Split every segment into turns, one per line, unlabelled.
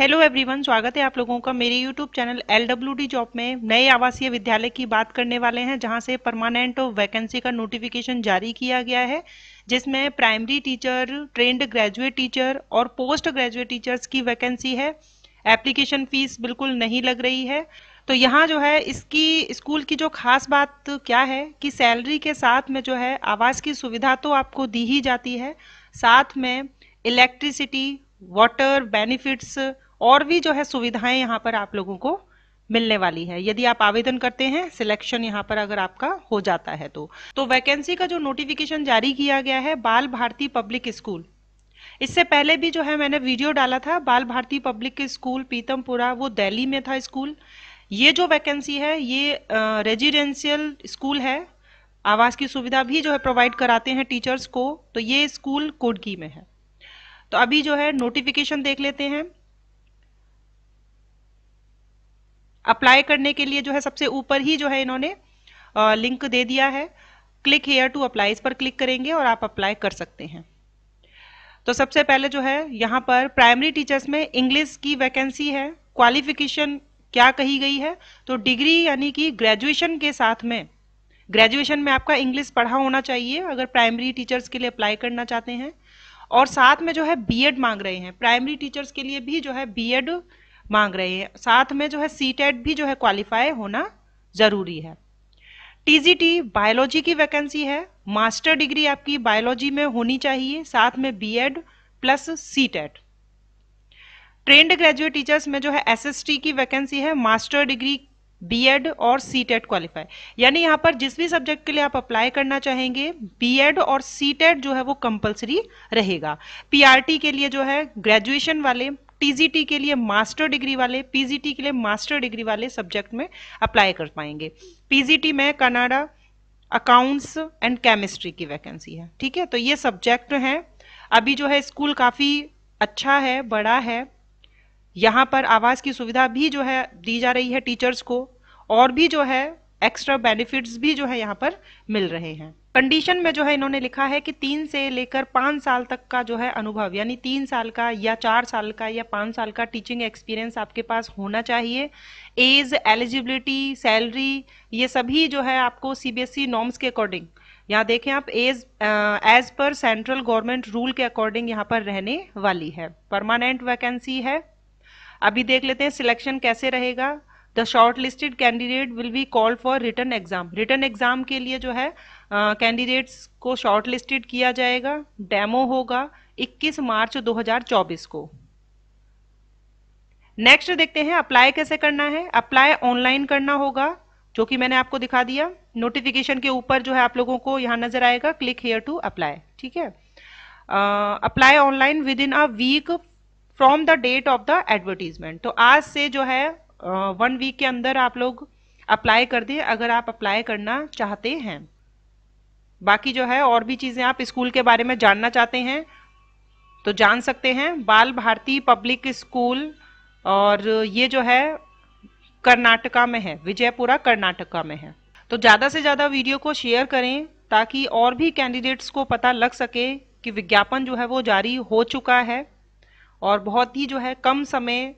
hello everyone स्वागत है आप लोगों का मेरे यूट्यूब चैनल एल जॉब में नए आवासीय विद्यालय की बात करने वाले हैं जहां से परमानेंट वैकेंसी का नोटिफिकेशन जारी किया गया है जिसमें primary teacher trained graduate teacher और पोस्ट ग्रेजुएट टीचर्स की वैकेंसी है एप्लीकेशन फीस बिल्कुल नहीं लग रही है तो यहाँ जो है इसकी स्कूल की जो खास बात क्या है कि सैलरी के साथ में जो है आवास की सुविधा तो आपको दी ही जाती है साथ में इलेक्ट्रिसिटी वाटर बेनिफिट्स और भी जो है सुविधाएं यहाँ पर आप लोगों को मिलने वाली है यदि आप आवेदन करते हैं सिलेक्शन यहाँ पर अगर आपका हो जाता है तो तो वैकेंसी का जो नोटिफिकेशन जारी किया गया है बाल भारती पब्लिक स्कूल इससे पहले भी जो है मैंने वीडियो डाला था बाल भारती पब्लिक स्कूल पीतमपुरा वो दिल्ली में था स्कूल ये जो वैकेंसी है ये रेजिडेंशियल स्कूल है आवास की सुविधा भी जो है प्रोवाइड कराते हैं टीचर्स को तो ये स्कूल कोडकी में है तो अभी जो है नोटिफिकेशन देख लेते हैं अप्लाई करने के लिए जो है सबसे ऊपर ही जो है इन्होंने लिंक दे दिया है क्लिक हेयर टू अप्लाई इस पर क्लिक करेंगे और आप अप्लाई कर सकते हैं तो सबसे पहले जो है यहाँ पर प्राइमरी टीचर्स में इंग्लिश की वैकेंसी है क्वालिफिकेशन क्या कही गई है तो डिग्री यानी कि ग्रेजुएशन के साथ में ग्रेजुएशन में आपका इंग्लिश पढ़ा होना चाहिए अगर प्राइमरी टीचर्स के लिए अप्लाई करना चाहते हैं और साथ में जो है बीएड मांग रहे हैं प्राइमरी टीचर्स के लिए भी जो है बीएड मांग रहे हैं साथ में जो है सी टेट e भी जो है क्वालिफाई होना ज़रूरी है टीजीटी बायोलॉजी की वैकेंसी है मास्टर डिग्री आपकी बायोलॉजी में होनी चाहिए साथ में BEd plus C TET trained graduate teachers में जो है एसएसटी की वैकेंसी है मास्टर डिग्री बीएड और सी टेट क्वालिफाई यानी यहां पर जिस भी सब्जेक्ट के लिए आप अप्लाई करना चाहेंगे बीएड और सी टेट e जो है वो कंपलसरी रहेगा पीआरटी के लिए जो है ग्रेजुएशन वाले टीजीटी के लिए मास्टर डिग्री वाले पीजीटी के लिए मास्टर डिग्री वाले सब्जेक्ट में अप्लाई कर पाएंगे पीजीटी में कनाडा अकाउंट्स एंड केमिस्ट्री की वैकेंसी है ठीक है तो ये सब्जेक्ट हैं अभी जो है स्कूल काफ़ी अच्छा है बड़ा है यहाँ पर आवास की सुविधा भी जो है दी जा रही है टीचर्स को और भी जो है एक्स्ट्रा बेनिफिट्स भी जो है यहाँ पर मिल रहे हैं कंडीशन में जो है इन्होंने लिखा है कि तीन से लेकर पाँच साल तक का जो है अनुभव यानी तीन साल का या चार साल का या पाँच साल का टीचिंग एक्सपीरियंस आपके पास होना चाहिए एज एलिजिबिलिटी सैलरी ये सभी जो है आपको सीबीएसई नॉर्म्स e के अकॉर्डिंग यहाँ देखें आप एज एज पर सेंट्रल गवर्नमेंट रूल के अकॉर्डिंग यहाँ पर रहने वाली है परमानेंट वैकेंसी है अभी देख लेते हैं सिलेक्शन कैसे रहेगा the shortlisted candidate will be call for written exam written exam के लिए जो है कैंडिडेट्स uh, को शॉर्ट लिस्टेड किया जाएगा डेमो होगा 21 मार्च 2024 को नेक्स्ट देखते हैं अप्लाई कैसे करना है अप्लाई ऑनलाइन करना होगा जो कि मैंने आपको दिखा दिया नोटिफिकेशन के ऊपर जो है आप लोगों को यहां नजर आएगा क्लिक हेयर टू अप्लाई ठीक है apply online within a week from the date of the advertisement तो आज से जो है वन वीक के अंदर आप लोग अप्लाई कर दें अगर आप अप्लाई करना चाहते हैं बाकी जो है और भी चीज़ें आप स्कूल के बारे में जानना चाहते हैं तो जान सकते हैं बाल भारती पब्लिक स्कूल और ये जो है कर्नाटका में है विजयपुरा कर्नाटका में है तो ज़्यादा से ज़्यादा वीडियो को शेयर करें ताकि और भी कैंडिडेट्स को पता लग सके कि विज्ञापन जो है वो जारी हो चुका है और बहुत ही जो है कम समय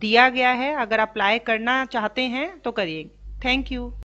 दिया गया है अगर अप्लाई करना चाहते हैं तो करिए थैंक यू